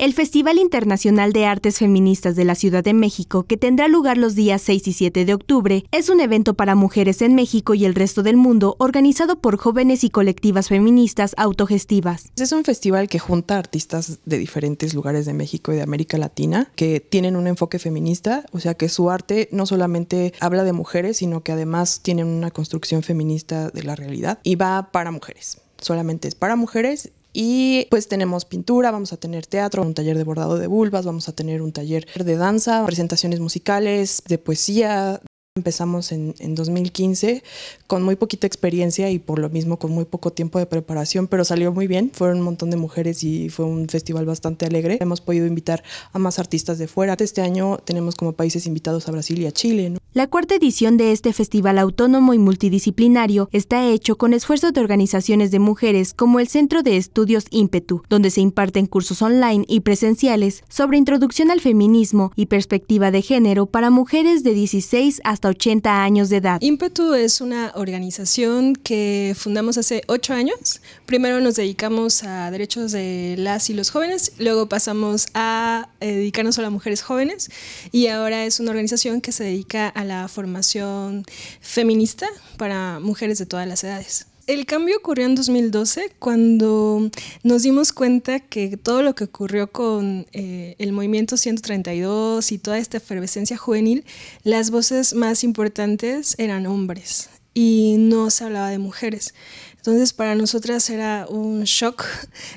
El Festival Internacional de Artes Feministas de la Ciudad de México, que tendrá lugar los días 6 y 7 de octubre, es un evento para mujeres en México y el resto del mundo organizado por jóvenes y colectivas feministas autogestivas. Es un festival que junta artistas de diferentes lugares de México y de América Latina que tienen un enfoque feminista, o sea que su arte no solamente habla de mujeres, sino que además tienen una construcción feminista de la realidad y va para mujeres solamente es para mujeres y pues tenemos pintura, vamos a tener teatro, un taller de bordado de vulvas, vamos a tener un taller de danza, presentaciones musicales, de poesía, Empezamos en, 2015 con muy poquita experiencia y por lo mismo con muy poco tiempo de preparación, pero salió muy bien, fueron un montón de mujeres y fue un festival bastante alegre. Hemos podido invitar a más artistas de fuera. Este año tenemos como países invitados a Brasil y a Chile. La cuarta edición de este festival autónomo y multidisciplinario está hecho con esfuerzos de organizaciones de mujeres como el Centro de Estudios Impetu, donde se imparten cursos online y presenciales sobre introducción al feminismo y perspectiva de género para mujeres de 16 a 80 años de edad. Ímpetu es una organización que fundamos hace 8 años. Primero nos dedicamos a derechos de las y los jóvenes, luego pasamos a eh, dedicarnos a las mujeres jóvenes y ahora es una organización que se dedica a la formación feminista para mujeres de todas las edades el cambio ocurrió en 2012 cuando nos dimos cuenta que todo lo que ocurrió con eh, el movimiento 132 y toda esta efervescencia juvenil, las voces más importantes eran hombres y no se hablaba de mujeres. Entonces para nosotras era un shock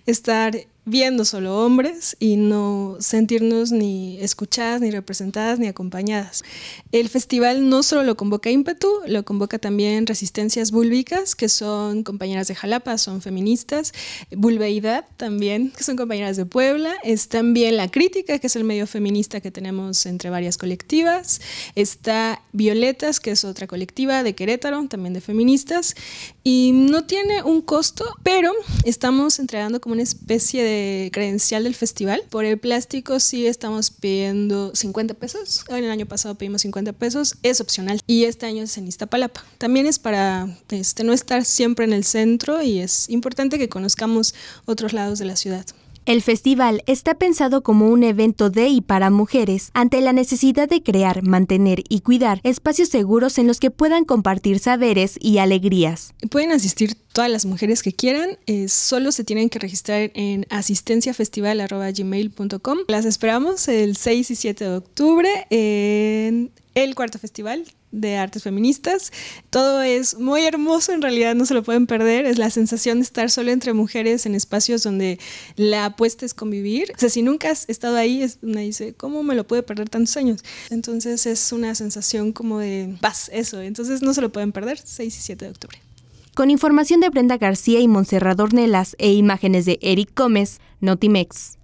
estar viendo solo hombres y no sentirnos ni escuchadas, ni representadas, ni acompañadas. El festival no solo lo convoca ímpetu, lo convoca también Resistencias Búlbicas, que son compañeras de Jalapa, son feministas, Bulbeidad también, que son compañeras de Puebla, está también La Crítica, que es el medio feminista que tenemos entre varias colectivas, está Violetas, que es otra colectiva de Querétaro, también de feministas, y no tiene un costo, pero estamos entregando como una especie de eh, credencial del festival. Por el plástico sí estamos pidiendo 50 pesos. En el año pasado pedimos 50 pesos. Es opcional. Y este año es en Iztapalapa. También es para este, no estar siempre en el centro y es importante que conozcamos otros lados de la ciudad. El festival está pensado como un evento de y para mujeres ante la necesidad de crear, mantener y cuidar espacios seguros en los que puedan compartir saberes y alegrías. Pueden asistir todas las mujeres que quieran, eh, solo se tienen que registrar en asistenciafestival.gmail.com. Las esperamos el 6 y 7 de octubre en el cuarto festival de artes feministas. Todo es muy hermoso, en realidad no se lo pueden perder. Es la sensación de estar solo entre mujeres en espacios donde la apuesta es convivir. O sea, si nunca has estado ahí, es, una dice, ¿cómo me lo puede perder tantos años? Entonces es una sensación como de paz, eso. Entonces no se lo pueden perder, 6 y 7 de octubre. Con información de Brenda García y Monserrador Nelas e imágenes de Eric Gómez, Notimex.